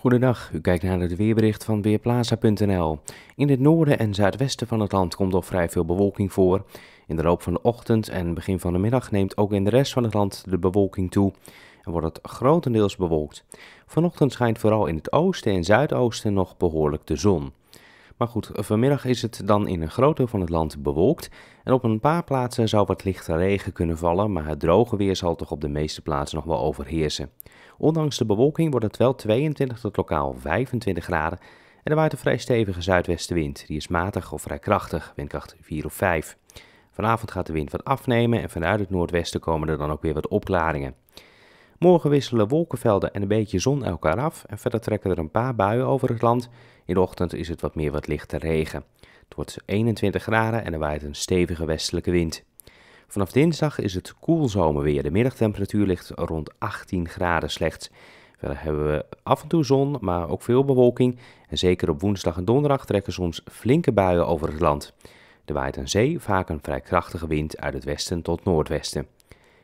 Goedendag, u kijkt naar het weerbericht van Weerplaza.nl. In het noorden en zuidwesten van het land komt al vrij veel bewolking voor. In de loop van de ochtend en begin van de middag neemt ook in de rest van het land de bewolking toe en wordt het grotendeels bewolkt. Vanochtend schijnt vooral in het oosten en zuidoosten nog behoorlijk de zon. Maar goed, vanmiddag is het dan in een groot deel van het land bewolkt. En op een paar plaatsen zou wat lichte regen kunnen vallen, maar het droge weer zal toch op de meeste plaatsen nog wel overheersen. Ondanks de bewolking wordt het wel 22 tot lokaal 25 graden. En er waait een vrij stevige zuidwestenwind. Die is matig of vrij krachtig, windkracht 4 of 5. Vanavond gaat de wind wat afnemen en vanuit het noordwesten komen er dan ook weer wat opklaringen. Morgen wisselen wolkenvelden en een beetje zon elkaar af en verder trekken er een paar buien over het land. In de ochtend is het wat meer wat lichte regen. Het wordt 21 graden en er waait een stevige westelijke wind. Vanaf dinsdag is het koel zomerweer. De middagtemperatuur ligt rond 18 graden slechts. Verder hebben we af en toe zon, maar ook veel bewolking. En zeker op woensdag en donderdag trekken soms flinke buien over het land. Er waait een zee, vaak een vrij krachtige wind uit het westen tot noordwesten.